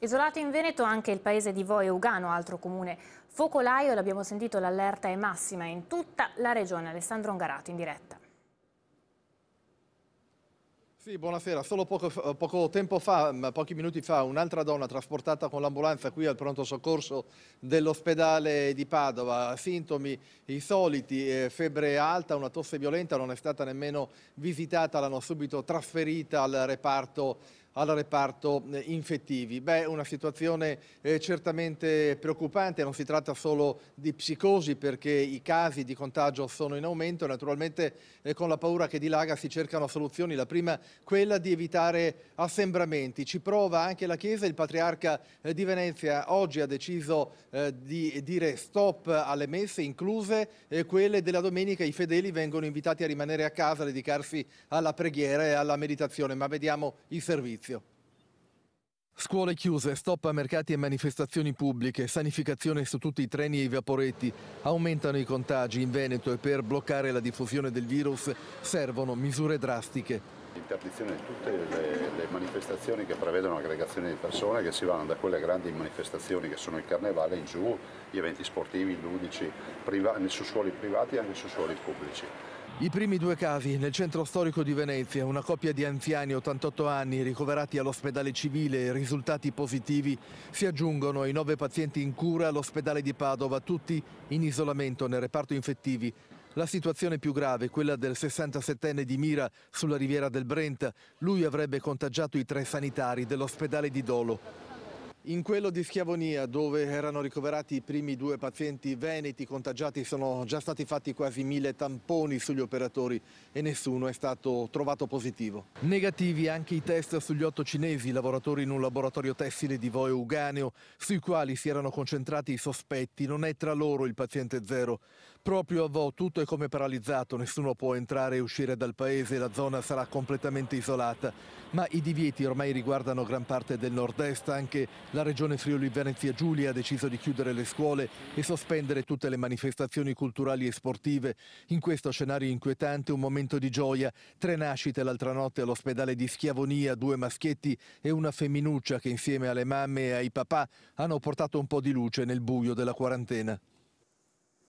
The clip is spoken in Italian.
Isolato in Veneto anche il paese di Voe Ugano, altro comune focolaio, l'abbiamo sentito, l'allerta è massima in tutta la regione. Alessandro Ongarato in diretta. Sì, buonasera. Solo poco, poco, tempo fa, mm, pochi minuti fa, un'altra donna trasportata con l'ambulanza qui al pronto soccorso dell'ospedale di Padova. Sintomi insoliti, febbre alta, una tosse violenta, non è stata nemmeno visitata, l'hanno subito trasferita al reparto al reparto eh, infettivi. Beh, una situazione eh, certamente preoccupante, non si tratta solo di psicosi perché i casi di contagio sono in aumento, e naturalmente eh, con la paura che dilaga si cercano soluzioni, la prima quella di evitare assembramenti, ci prova anche la Chiesa, il Patriarca eh, di Venezia oggi ha deciso eh, di dire stop alle messe, incluse eh, quelle della domenica, i fedeli vengono invitati a rimanere a casa, a dedicarsi alla preghiera e alla meditazione, ma vediamo i servizi servizio. Scuole chiuse, stop a mercati e manifestazioni pubbliche, sanificazione su tutti i treni e i vaporetti. Aumentano i contagi in Veneto e per bloccare la diffusione del virus servono misure drastiche. Interdizione di tutte le, le manifestazioni che prevedono aggregazioni di persone che si vanno da quelle grandi manifestazioni che sono il carnevale in giù, gli eventi sportivi, ludici, priva, su suoli privati e anche su suoli pubblici. I primi due casi nel centro storico di Venezia, una coppia di anziani 88 anni ricoverati all'ospedale civile e risultati positivi, si aggiungono ai nove pazienti in cura all'ospedale di Padova, tutti in isolamento nel reparto infettivi. La situazione più grave, quella del 67enne di Mira sulla riviera del Brenta, lui avrebbe contagiato i tre sanitari dell'ospedale di Dolo. In quello di Schiavonia, dove erano ricoverati i primi due pazienti veneti contagiati, sono già stati fatti quasi mille tamponi sugli operatori e nessuno è stato trovato positivo. Negativi anche i test sugli otto cinesi, lavoratori in un laboratorio tessile di Voe Uganeo, sui quali si erano concentrati i sospetti. Non è tra loro il paziente zero. Proprio a Voe tutto è come paralizzato, nessuno può entrare e uscire dal paese, la zona sarà completamente isolata. Ma i divieti ormai riguardano gran parte del nord-est, anche la regione Friuli Venezia Giulia ha deciso di chiudere le scuole e sospendere tutte le manifestazioni culturali e sportive. In questo scenario inquietante un momento di gioia, tre nascite l'altra notte all'ospedale di Schiavonia, due maschietti e una femminuccia che insieme alle mamme e ai papà hanno portato un po' di luce nel buio della quarantena.